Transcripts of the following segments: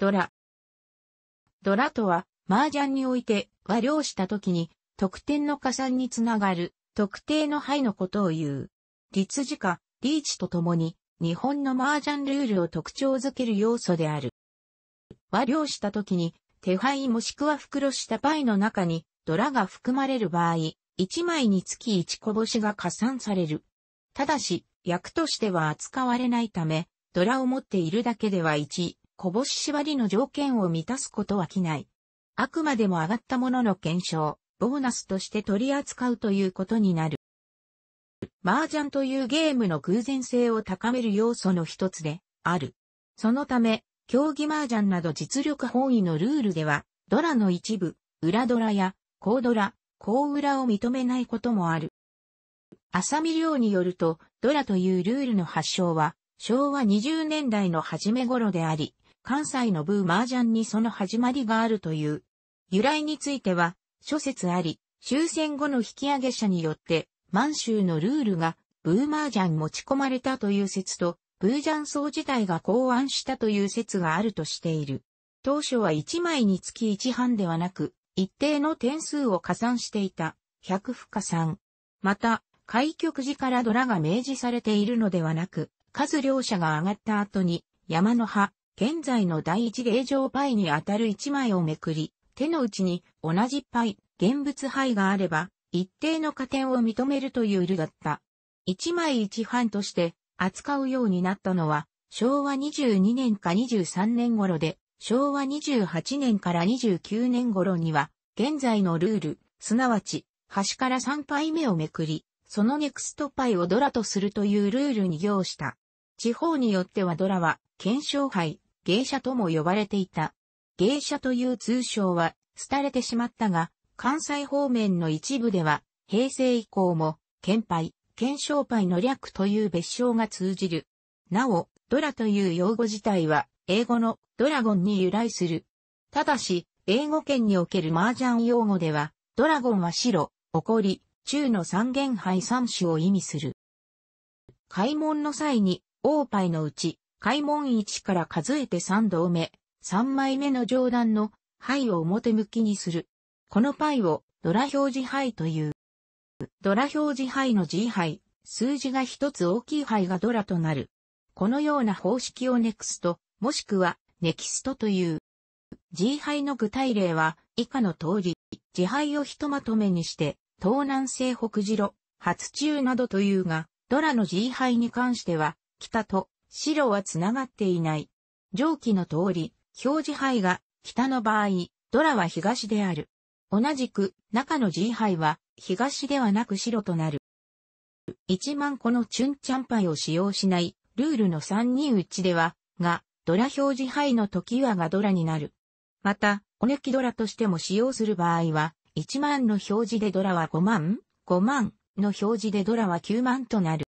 ドラ。ドラとは、麻雀において和漁した時に、得点の加算につながる、特定の牌のことを言う。立時化、リーチとともに、日本の麻雀ルールを特徴づける要素である。和漁した時に、手牌もしくは袋したパイの中に、ドラが含まれる場合、1枚につき1こぼしが加算される。ただし、役としては扱われないため、ドラを持っているだけでは1、こぼし縛りの条件を満たすことは機内。あくまでも上がったものの検証、ボーナスとして取り扱うということになる。麻雀というゲームの偶然性を高める要素の一つで、ある。そのため、競技麻雀など実力本位のルールでは、ドラの一部、裏ドラや、高ドラ、高裏を認めないこともある。浅見亮によると、ドラというルールの発祥は、昭和20年代の初め頃であり、関西のブーマージャンにその始まりがあるという。由来については、諸説あり、終戦後の引き上げ者によって、満州のルールがブーマージャン持ち込まれたという説と、ブージャン層自体が考案したという説があるとしている。当初は1枚につき1半ではなく、一定の点数を加算していた、100不加算。また、開局時からドラが明示されているのではなく、数両者が上がった後に、山の葉、現在の第一形状パイにあたる一枚をめくり、手の内に同じパイ、現物イがあれば、一定の加点を認めるというルだった。一枚一版として扱うようになったのは、昭和22年か23年頃で、昭和28年から29年頃には、現在のルール、すなわち、端から3杯目をめくり、そのネクストパイをドラとするというルールに行した。地方によってはドラは、検証杯、芸者とも呼ばれていた。芸者という通称は、廃れてしまったが、関西方面の一部では、平成以降も、剣牌、剣商牌の略という別称が通じる。なお、ドラという用語自体は、英語のドラゴンに由来する。ただし、英語圏における麻雀用語では、ドラゴンは白、怒り、中の三元牌三種を意味する。開門の際に、王牌のうち、開門置から数えて3度目、3枚目の上段の牌を表向きにする。このイをドラ表示牌という。ドラ表示牌の G 牌、数字が一つ大きい牌がドラとなる。このような方式をネクスト、もしくはネキストという。G 牌の具体例は以下の通り、自牌をひとまとめにして、東南西北次郎、初中などというが、ドラの G 牌に関しては、北と白は繋がっていない。上記の通り、表示牌が北の場合、ドラは東である。同じく、中の G 牌は東ではなく白となる。1万個のチュンチャンパイを使用しないルールの3人打ちでは、が、ドラ表示牌の時はがドラになる。また、おねきドラとしても使用する場合は、1万の表示でドラは5万、5万の表示でドラは9万となる。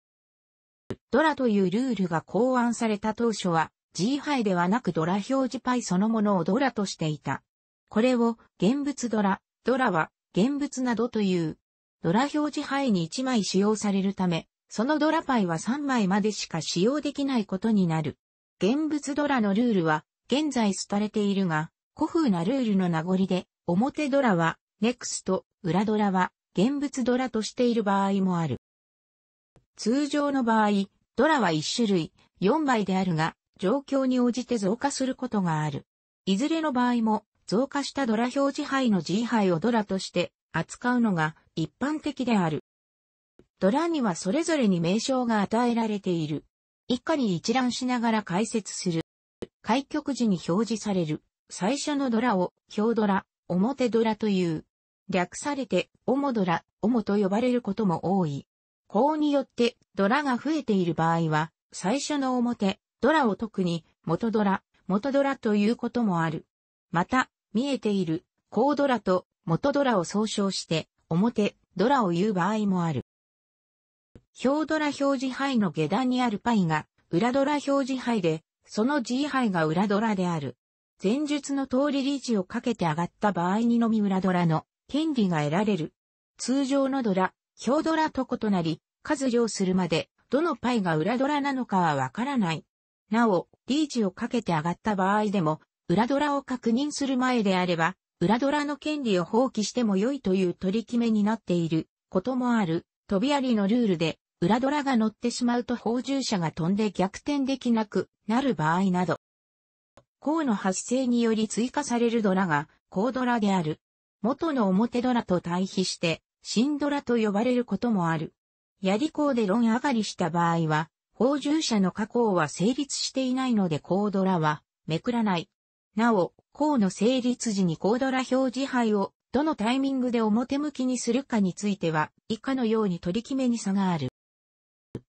ドラというルールが考案された当初は、G イではなくドラ表示パイそのものをドラとしていた。これを現物ドラ、ドラは現物などという。ドラ表示イに1枚使用されるため、そのドラパイは3枚までしか使用できないことになる。現物ドラのルールは現在廃れているが、古風なルールの名残で、表ドラは、ネクスト、裏ドラは、現物ドラとしている場合もある。通常の場合、ドラは一種類、四枚であるが、状況に応じて増加することがある。いずれの場合も、増加したドラ表示牌の G 牌をドラとして扱うのが一般的である。ドラにはそれぞれに名称が与えられている。以下に一覧しながら解説する。開局時に表示される最初のドラを表ドラ、表ドラという。略されて、主ドラ、主と呼ばれることも多い。法によってドラが増えている場合は、最初の表、ドラを特に元ドラ、元ドラということもある。また、見えている、高ドラと元ドラを総称して、表、ドラを言う場合もある。表ドラ表示牌の下段にあるパイが、裏ドラ表示牌で、その G 牌が裏ドラである。前述の通りリーチをかけて上がった場合にのみ裏ドラの権利が得られる。通常のドラ、表ドラと異なり、数量するまで、どのパイが裏ドラなのかはわからない。なお、リーチをかけて上がった場合でも、裏ドラを確認する前であれば、裏ドラの権利を放棄しても良いという取り決めになっていることもある、飛びありのルールで、裏ドラが乗ってしまうと放獣者が飛んで逆転できなくなる場合など。項の発生により追加されるドラが、高ドラである。元の表ドラと対比して、シンドラと呼ばれることもある。槍高で論上がりした場合は、法従者の加工は成立していないのでコードラはめくらない。なお、項の成立時にコードラ表示牌をどのタイミングで表向きにするかについては以下のように取り決めに差がある。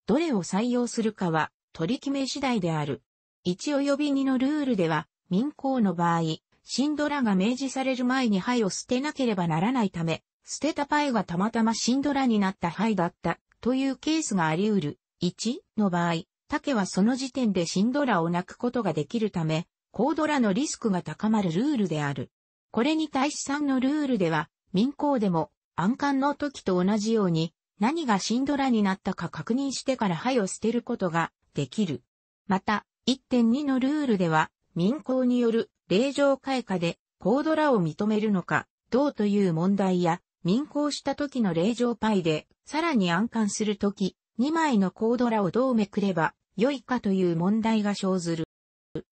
どれを採用するかは取り決め次第である。一及び二のルールでは民項の場合、シンドラが明示される前に牌を捨てなければならないため、捨てたパイがたまたまシンドラになった灰だった、というケースがあり得る。1の場合、竹はその時点でシンドラを泣くことができるため、コードラのリスクが高まるルールである。これに対し3のルールでは、民工でも、暗管の時と同じように、何がシンドラになったか確認してから灰を捨てることができる。また、1.2のルールでは、民工による令状開花でコードラを認めるのか、どうという問題や、民行した時の令状パイで、さらに暗観する時、2枚のコードラをどうめくれば良いかという問題が生ずる。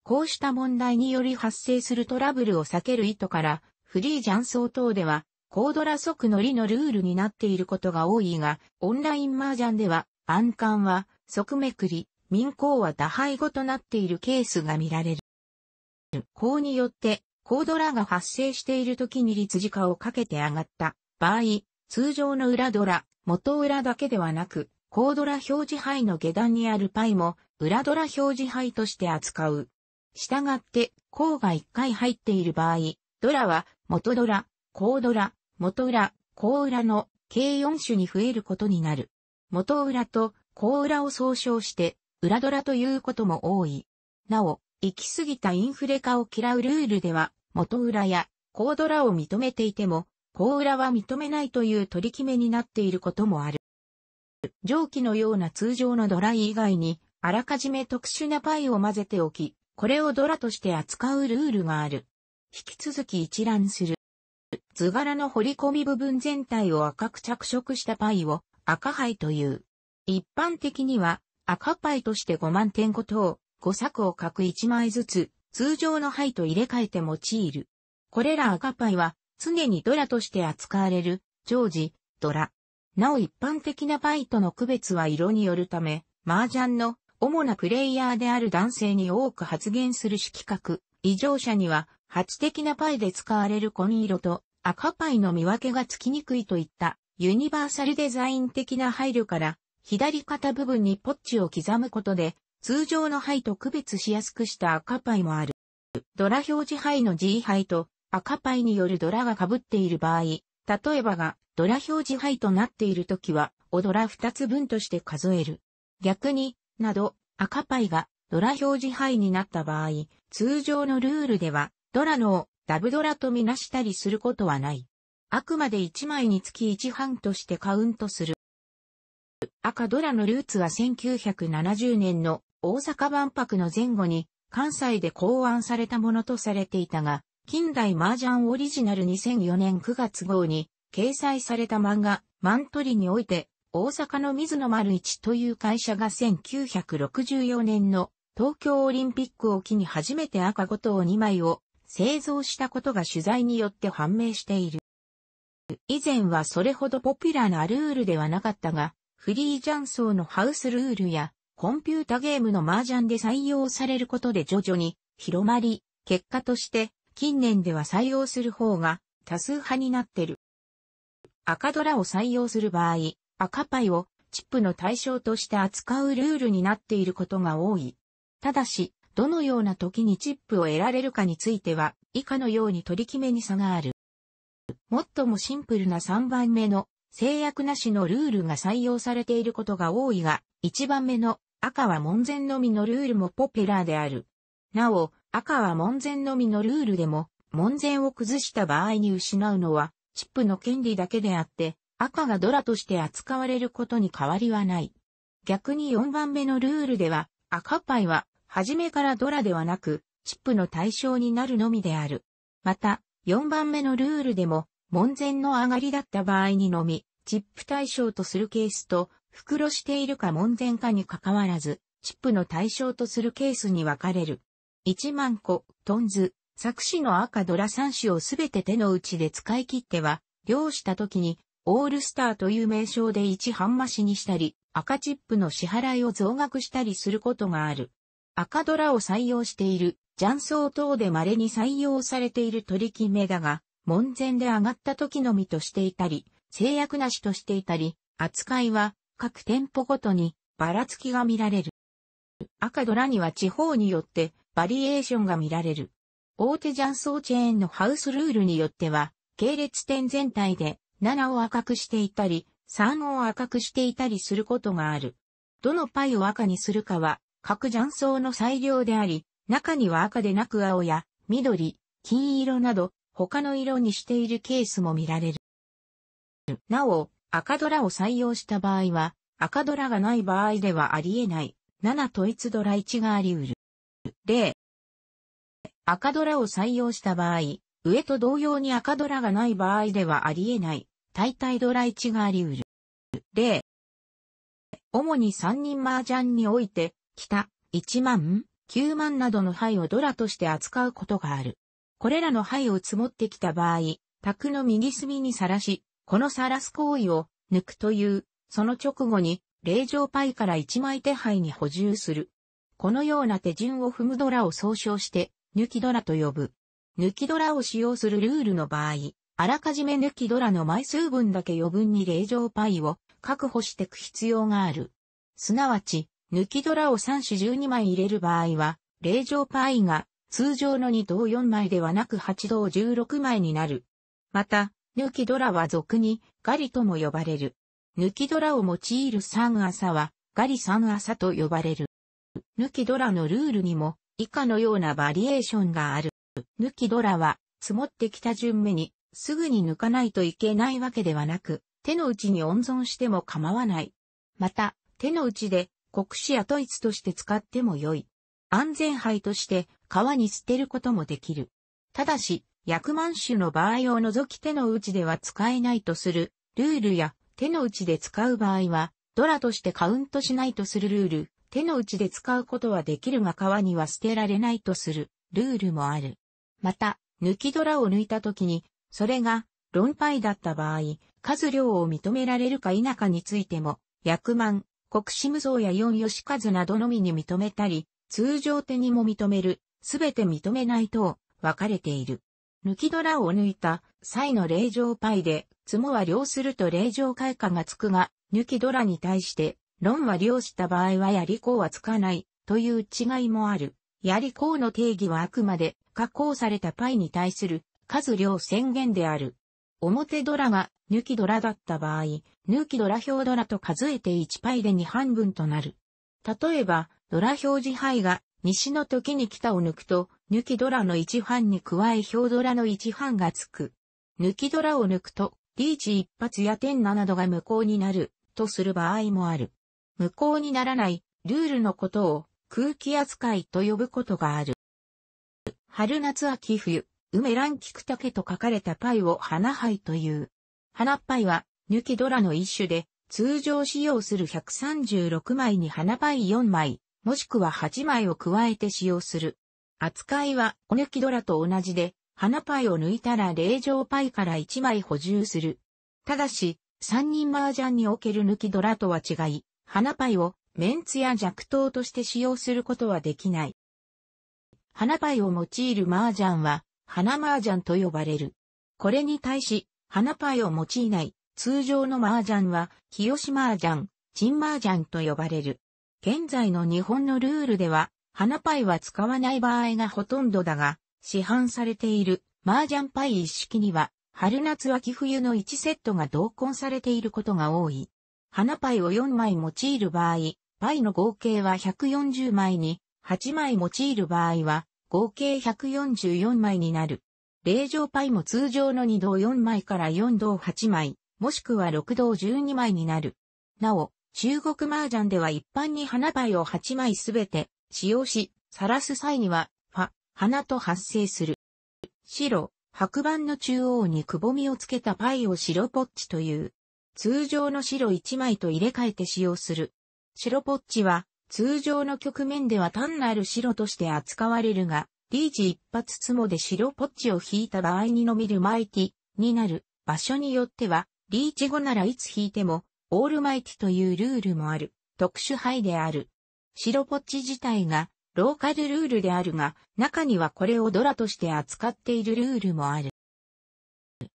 こうした問題により発生するトラブルを避ける意図から、フリージャンー等では、コードラ即乗りのルールになっていることが多いが、オンライン麻雀では、暗観は即めくり、民行は打敗語となっているケースが見られる。こうによって、コードラが発生している時に立時化をかけて上がった場合、通常の裏ドラ、元裏だけではなく、高ドラ表示牌の下段にあるパイも、裏ドラ表示牌として扱う。したがって、項が1回入っている場合、ドラは、元ドラ、高ドラ、元裏、高裏の計4種に増えることになる。元裏と高裏を総称して、裏ドラということも多い。なお、行き過ぎたインフレ化を嫌うルールでは、元裏や高ドラを認めていても、高浦は認めないという取り決めになっていることもある。蒸気のような通常のドライ以外に、あらかじめ特殊なパイを混ぜておき、これをドラとして扱うルールがある。引き続き一覧する。図柄の彫り込み部分全体を赤く着色したパイを赤杯という。一般的には赤パイとして5万点ごとを5作を各1枚ずつ通常の灰と入れ替えて用いる。これら赤パイは常にドラとして扱われる、常時、ドラ。なお一般的なパイとの区別は色によるため、麻雀の主なプレイヤーである男性に多く発言する色覚、異常者には、八的なパイで使われる紺色と赤パイの見分けがつきにくいといったユニバーサルデザイン的な配慮から左肩部分にポッチを刻むことで通常のイと区別しやすくした赤パイもある。ドラ表示牌の G 牌と赤パイによるドラが被っている場合、例えばがドラ表示牌となっているときは、おドラ2つ分として数える。逆に、など、赤パイがドラ表示牌になった場合、通常のルールでは、ドラのをダブドラとみなしたりすることはない。あくまで1枚につき1半としてカウントする。赤ドラのルーツは1970年の大阪万博の前後に関西で考案されたものとされていたが、近代麻雀オリジナル2004年9月号に掲載された漫画、マントリにおいて、大阪の水野丸一という会社が1964年の東京オリンピックを機に初めて赤ごとを2枚を製造したことが取材によって判明している。以前はそれほどポピュラーなルールではなかったが、フリージャンソーのハウスルールやコンピュータゲームの麻雀で採用されることで徐々に広まり、結果として近年では採用する方が多数派になってる。赤ドラを採用する場合、赤パイをチップの対象として扱うルールになっていることが多い。ただし、どのような時にチップを得られるかについては、以下のように取り決めに差がある。最もシンプルな3番目の制約なしのルールが採用されていることが多いが、1番目の赤は門前のみのルールもポピュラーである。なお、赤は門前のみのルールでも、門前を崩した場合に失うのは、チップの権利だけであって、赤がドラとして扱われることに変わりはない。逆に4番目のルールでは、赤パイは、初めからドラではなく、チップの対象になるのみである。また、4番目のルールでも、門前の上がりだった場合にのみ、チップ対象とするケースと、袋しているか門前かにかかわらず、チップの対象とするケースに分かれる。1万個、トンズ、作詞の赤ドラ3種をすべて手の内で使い切っては、漁した時に、オールスターという名称で1半増しにしたり、赤チップの支払いを増額したりすることがある。赤ドラを採用している、雀荘等で稀に採用されている取りめだが、門前で上がった時のみとしていたり、制約なしとしていたり、扱いは各店舗ごとにばらつきが見られる。赤ドラには地方によってバリエーションが見られる。大手雀荘チェーンのハウスルールによっては、系列点全体で7を赤くしていたり、3を赤くしていたりすることがある。どのパイを赤にするかは、各雀荘の裁量であり、中には赤でなく青や緑、金色など、他の色にしているケースも見られる。なお、赤ドラを採用した場合は、赤ドラがない場合ではありえない、7統一ドラ1があり得る。例。赤ドラを採用した場合、上と同様に赤ドラがない場合ではあり得ない、大体ドラ1があり得る。例。主に3人麻雀において、北、1万、9万などの牌をドラとして扱うことがある。これらの牌を積もってきた場合、卓の右隅にさらし、このさらす行為を抜くという、その直後に、令状パイから1枚手牌に補充する。このような手順を踏むドラを総称して、抜きドラと呼ぶ。抜きドラを使用するルールの場合、あらかじめ抜きドラの枚数分だけ余分に霊状パイを確保していく必要がある。すなわち、抜きドラを3種12枚入れる場合は、霊状パイが通常の2等4枚ではなく8等16枚になる。また、抜きドラは俗にガリとも呼ばれる。抜きドラを用いる3朝はガリ3朝と呼ばれる。抜きドラのルールにも以下のようなバリエーションがある。抜きドラは積もってきた順目にすぐに抜かないといけないわけではなく、手の内に温存しても構わない。また、手の内で国士やトイツとして使っても良い。安全牌として川に捨てることもできる。ただし、薬満種の場合を除き手の内では使えないとするルールや手の内で使う場合はドラとしてカウントしないとするルール、手の内で使うことはできるが川には捨てられないとするルールもある。また、抜きドラを抜いた時に、それが論敗だった場合、数量を認められるか否かについても、役満、国士無造や四吉数などのみに認めたり、通常手にも認める、すべて認めないと分かれている。抜きドラを抜いた際の霊場パイで、つは量すると霊場開花がつくが、抜きドラに対して論は量した場合は槍うはつかないという違いもある。槍うの定義はあくまで加工されたパイに対する数量宣言である。表ドラが抜きドラだった場合、抜きドラ表ドラと数えて1パイで2半分となる。例えば、ドラ表示牌が西の時に北を抜くと、抜きドラの1半に加え表ドラの1半がつく。抜きドラを抜くと、リーチ一発や点7度が無効になる、とする場合もある。無効にならないルールのことを空気扱いと呼ぶことがある。春夏秋冬、梅蘭菊竹と書かれたパイを花杯という。花パイは、抜きドラの一種で、通常使用する136枚に花パイ4枚、もしくは8枚を加えて使用する。扱いは、お抜きドラと同じで、花パイを抜いたら霊状パイから1枚補充する。ただし、3人麻雀における抜きドラとは違い、花パイをメンツや弱糖として使用することはできない。花パイを用いる麻雀は、花麻雀と呼ばれる。これに対し、花パイを用いない通常の麻雀は、清麻雀、陳麻雀と呼ばれる。現在の日本のルールでは、花パイは使わない場合がほとんどだが、市販されている麻雀パイ一式には、春夏秋冬の1セットが同梱されていることが多い。花パイを4枚用いる場合、パイの合計は140枚に、8枚用いる場合は、合計144枚になる。霊状パイも通常の2度4枚から4度8枚、もしくは6度12枚になる。なお、中国麻雀では一般に花パイを8枚すべて使用し、晒す際には、ファ、花と発生する。白、白板の中央にくぼみをつけたパイを白ポッチという。通常の白1枚と入れ替えて使用する。白ポッチは、通常の局面では単なる白として扱われるが、リーチ一発つもで白ポッチを引いた場合に伸びるマイティになる場所によっては、リーチ後ならいつ引いても、オールマイティというルールもある、特殊牌である。白ポッチ自体が、ローカルルールであるが、中にはこれをドラとして扱っているルールもある。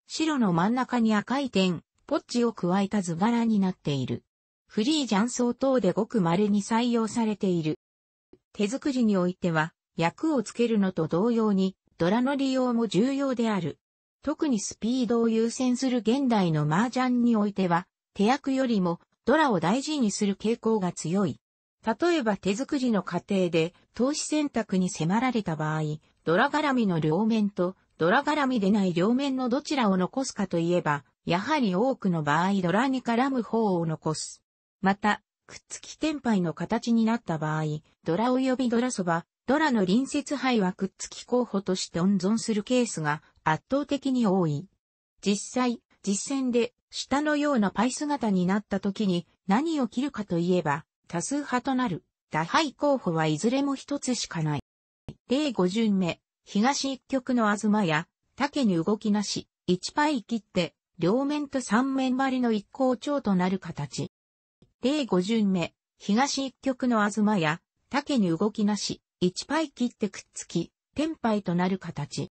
白の真ん中に赤い点、ポッチを加えた図柄になっている。フリージャン層等でごく稀に採用されている。手作りにおいては、役をつけるのと同様に、ドラの利用も重要である。特にスピードを優先する現代の麻雀においては、手役よりもドラを大事にする傾向が強い。例えば手作りの過程で投資選択に迫られた場合、ドラ絡みの両面とドラ絡みでない両面のどちらを残すかといえば、やはり多くの場合ドラに絡む方を残す。また、くっつき天杯の形になった場合、ドラ及びドラそば、ドラの隣接杯はくっつき候補として温存するケースが圧倒的に多い。実際、実践で下のようなパイ姿になった時に何を切るかといえば、多数派となる、打敗候補はいずれも一つしかない。例5巡目。東一極の東や、竹に動きなし、一パイ切って、両面と三面張りの一向長となる形。例五巡目、東一極の東や、竹に動きなし、一パイ切ってくっつき、天杯となる形。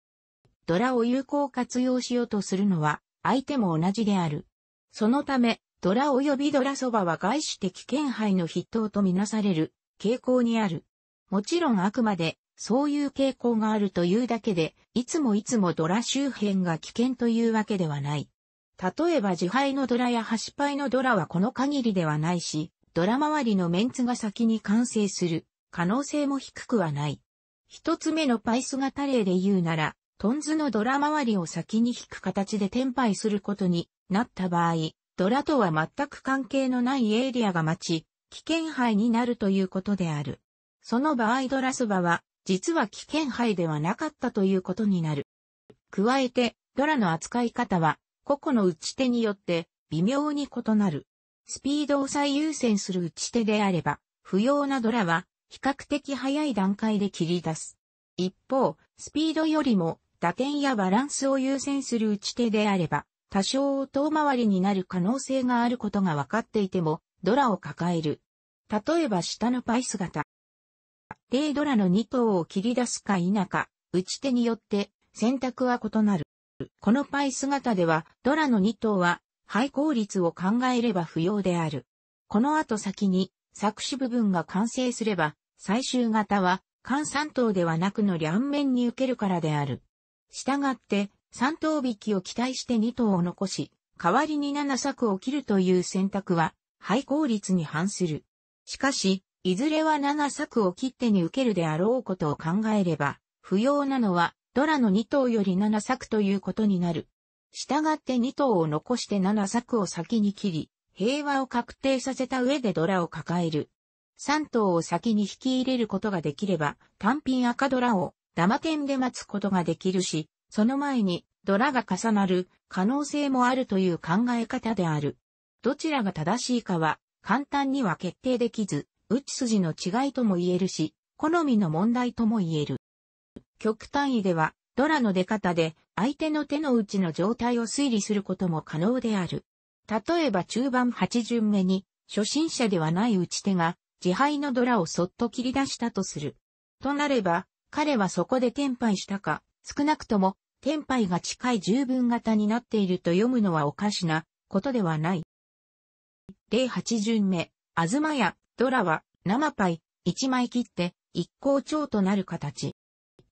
ドラを有効活用しようとするのは、相手も同じである。そのため、ドラ及びドラそばは外資的権配の筆頭とみなされる傾向にある。もちろんあくまでそういう傾向があるというだけで、いつもいつもドラ周辺が危険というわけではない。例えば自敗のドラや端敗のドラはこの限りではないし、ドラ周りのメンツが先に完成する可能性も低くはない。一つ目のパイス型例で言うなら、トンズのドラ周りを先に引く形で転廃することになった場合、ドラとは全く関係のないエリアが待ち、危険範になるということである。その場合ドラスバは実は危険杯ではなかったということになる。加えて、ドラの扱い方は、個々の打ち手によって微妙に異なる。スピードを最優先する打ち手であれば、不要なドラは比較的早い段階で切り出す。一方、スピードよりも打点やバランスを優先する打ち手であれば、多少遠回りになる可能性があることが分かっていても、ドラを抱える。例えば下のパイス型。デイドラの2頭を切り出すか否か、打ち手によって選択は異なる。このパイ姿では、ドラの2頭は、廃効率を考えれば不要である。この後先に、作詞部分が完成すれば、最終型は、間3頭ではなくの両面に受けるからである。したがって、3頭引きを期待して2頭を残し、代わりに7作を切るという選択は、廃効率に反する。しかし、いずれは7作を切手に受けるであろうことを考えれば、不要なのは、ドラの2頭より7作ということになる。従って2頭を残して7作を先に切り、平和を確定させた上でドラを抱える。3頭を先に引き入れることができれば、単品赤ドラをダマ点で待つことができるし、その前にドラが重なる可能性もあるという考え方である。どちらが正しいかは簡単には決定できず、打ち筋の違いとも言えるし、好みの問題とも言える。極端位では、ドラの出方で相手の手の内の状態を推理することも可能である。例えば中盤8巡目に、初心者ではない打ち手が、自敗のドラをそっと切り出したとする。となれば、彼はそこで天敗したか、少なくとも、天敗が近い十分型になっていると読むのはおかしなことではない。例8巡目、まやドラは生パイ1枚切って一向長となる形。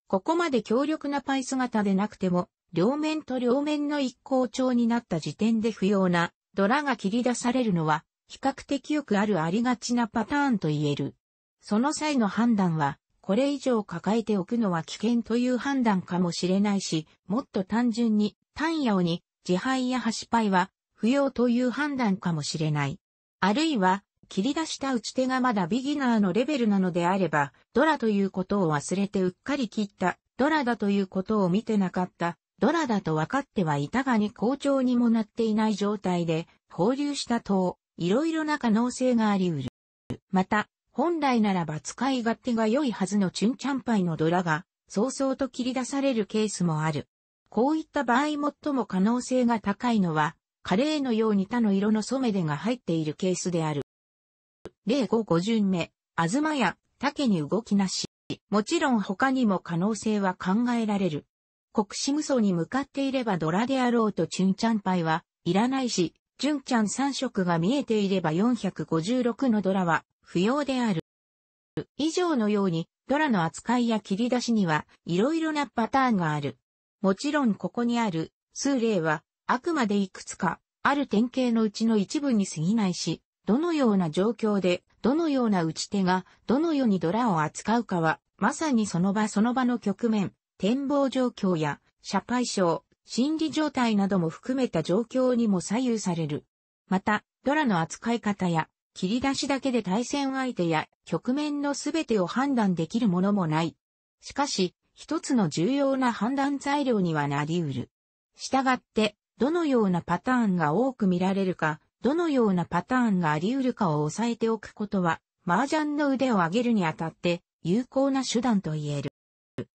ここまで強力なパイ姿でなくても、両面と両面の一向長になった時点で不要なドラが切り出されるのは比較的よくあるありがちなパターンと言える。その際の判断は、これ以上抱えておくのは危険という判断かもしれないし、もっと単純に、単野に、自敗や端パイは不要という判断かもしれない。あるいは、切り出した打ち手がまだビギナーのレベルなのであれば、ドラということを忘れてうっかり切った、ドラだということを見てなかった、ドラだと分かってはいたがに好調にもなっていない状態で、放流した等、いろいろな可能性があり得る。また、本来ならば使い勝手が良いはずのチュンチャンパイのドラが、早々と切り出されるケースもある。こういった場合最も可能性が高いのは、カレーのように他の色の染めでが入っているケースである。例5五巡目、あずまや、竹に動きなし。もちろん他にも可能性は考えられる。国士無双に向かっていればドラであろうとチュンチャンパイはいらないし、チュンチャン三色が見えていれば456のドラは不要である。以上のように、ドラの扱いや切り出しには、いろいろなパターンがある。もちろんここにある、数例は、あくまでいくつか、ある典型のうちの一部に過ぎないし、どのような状況で、どのような打ち手が、どのようにドラを扱うかは、まさにその場その場の局面、展望状況や、社会症、心理状態なども含めた状況にも左右される。また、ドラの扱い方や、切り出しだけで対戦相手や局面のすべてを判断できるものもない。しかし、一つの重要な判断材料にはなり得る。したがって、どのようなパターンが多く見られるか、どのようなパターンがあり得るかを押さえておくことは、麻雀の腕を上げるにあたって有効な手段と言える。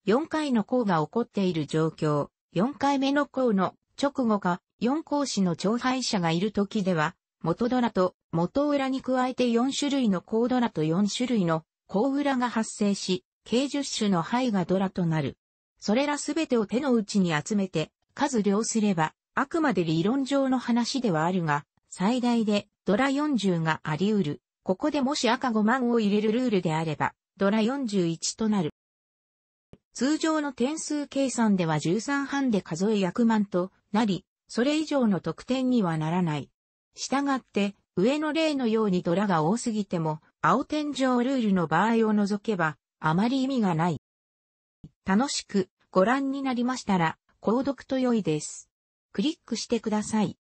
4回の項が起こっている状況、4回目の項の直後か4項子の長敗者がいる時では、元ドラと元裏に加えて4種類の項ドラと4種類の項裏が発生し、計10種の牌がドラとなる。それらすべてを手の内に集めて数量すれば、あくまで理論上の話ではあるが、最大でドラ40があり得る。ここでもし赤5万を入れるルールであれば、ドラ41となる。通常の点数計算では13半で数え役満となり、それ以上の得点にはならない。したがって、上の例のようにドラが多すぎても、青天井ルールの場合を除けば、あまり意味がない。楽しくご覧になりましたら、購読と良いです。クリックしてください。